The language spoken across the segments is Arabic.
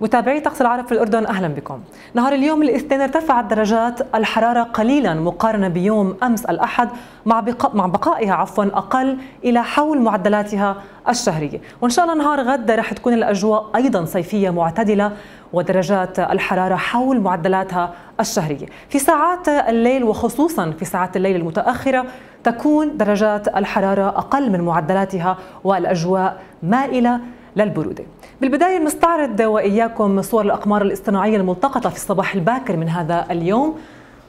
متابعي طقس العرب في الأردن أهلا بكم نهار اليوم الاثنين ارتفعت درجات الحرارة قليلا مقارنة بيوم أمس الأحد مع, بقاء مع بقائها عفوا أقل إلى حول معدلاتها الشهرية وإن شاء الله نهار غد رح تكون الأجواء أيضا صيفية معتدلة ودرجات الحرارة حول معدلاتها الشهرية في ساعات الليل وخصوصا في ساعات الليل المتأخرة تكون درجات الحرارة أقل من معدلاتها والأجواء مائلة للبرودة بالبداية نستعرض وإياكم صور الأقمار الاصطناعية الملتقطة في الصباح الباكر من هذا اليوم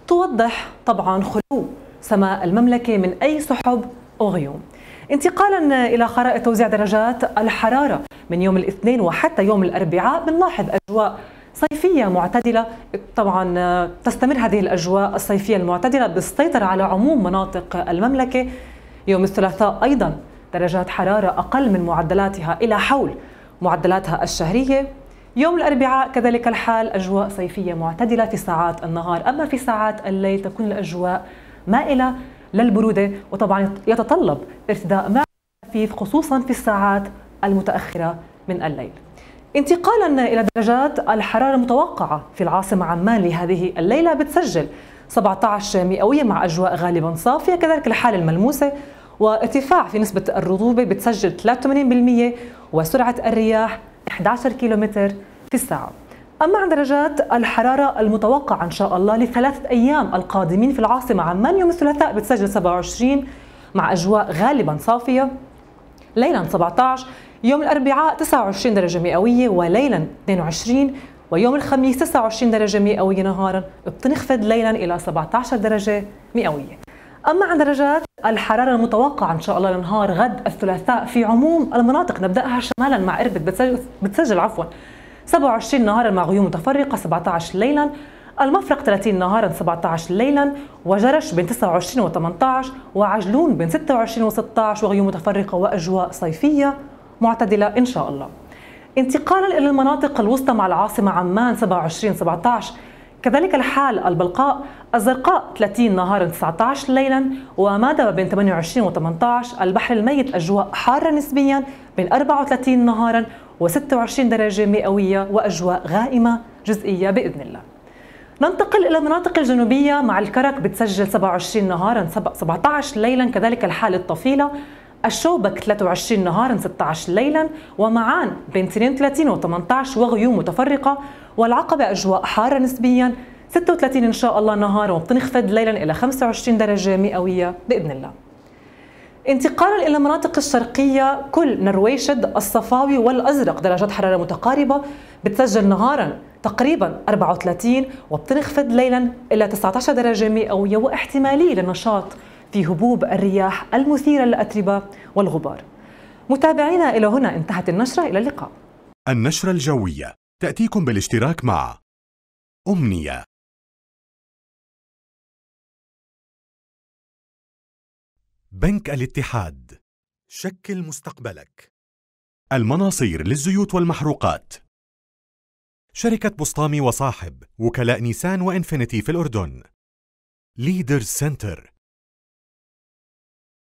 توضح طبعا خلو سماء المملكة من أي سحب أو غيوم انتقالا إلى خرائط توزيع درجات الحرارة من يوم الاثنين وحتى يوم الأربعاء بنلاحظ أجواء صيفية معتدلة طبعا تستمر هذه الأجواء الصيفية المعتدلة بالسيطرة على عموم مناطق المملكة يوم الثلاثاء أيضا درجات حرارة أقل من معدلاتها إلى حول معدلاتها الشهرية يوم الأربعاء كذلك الحال أجواء صيفية معتدلة في ساعات النهار أما في ساعات الليل تكون الأجواء مائلة للبرودة وطبعا يتطلب ارتداء ماء خفيف خصوصا في الساعات المتأخرة من الليل انتقالا إلى درجات الحرارة المتوقعة في العاصمة عمان لهذه الليلة بتسجل 17 مئوية مع أجواء غالبا صافية كذلك الحالة الملموسة وارتفاع في نسبة الرطوبة بتسجل 83% وسرعة الرياح 11 كيلومتر في الساعة أما عن درجات الحرارة المتوقعة إن شاء الله لثلاثة أيام القادمين في العاصمة عمان يوم الثلاثاء بتسجل 27 مع أجواء غالبا صافية ليلا 17 يوم الأربعاء 29 درجة مئوية وليلا 22 ويوم الخميس 29 درجة مئوية نهارا بتنخفض ليلا إلى 17 درجة مئوية أما عن درجات الحرارة المتوقعة إن شاء الله لنهار غد الثلاثاء في عموم المناطق نبدأها شمالا مع إربد بتسجل, بتسجل عفوا 27 نهارا مع غيوم متفرقة 17 ليلا المفرق 30 نهارا 17 ليلا وجرش بين 29 و18 وعجلون بين 26 و16 وغيوم متفرقة وأجواء صيفية معتدلة إن شاء الله انتقالا إلى المناطق الوسطى مع العاصمة عمان 27 17 كذلك الحال البلقاء الزرقاء 30 نهارا 19 ليلا ومادبا بين 28 و 18 البحر الميت أجواء حارة نسبيا بين 34 نهارا و 26 درجة مئوية وأجواء غائمة جزئية بإذن الله ننتقل إلى المناطق الجنوبية مع الكرك بتسجل 27 نهارا 17 ليلا كذلك الحال الطفيلة الشوبك 23 نهارا 16 ليلا ومعان بين 32 و 18 وغيوم متفرقة والعقبة أجواء حارة نسبيا 36 إن شاء الله نهارا وبتنخفض ليلا إلى 25 درجة مئوية بإذن الله انتقالا الى المناطق الشرقيه كل نرويشد الصفاوي والازرق درجات حراره متقاربه بتسجل نهارا تقريبا 34 وبتنخفض ليلا الى 19 درجه مئويه واحتماليه للنشاط في هبوب الرياح المثيرة للأتربة والغبار متابعينا إلى هنا انتهت النشرة إلى اللقاء النشرة الجوية تأتيكم بالاشتراك مع أمنية بنك الاتحاد شكل مستقبلك المناصير للزيوت والمحروقات شركة بسطامي وصاحب وكلاء نيسان وإنفينيتي في الأردن ليدر سنتر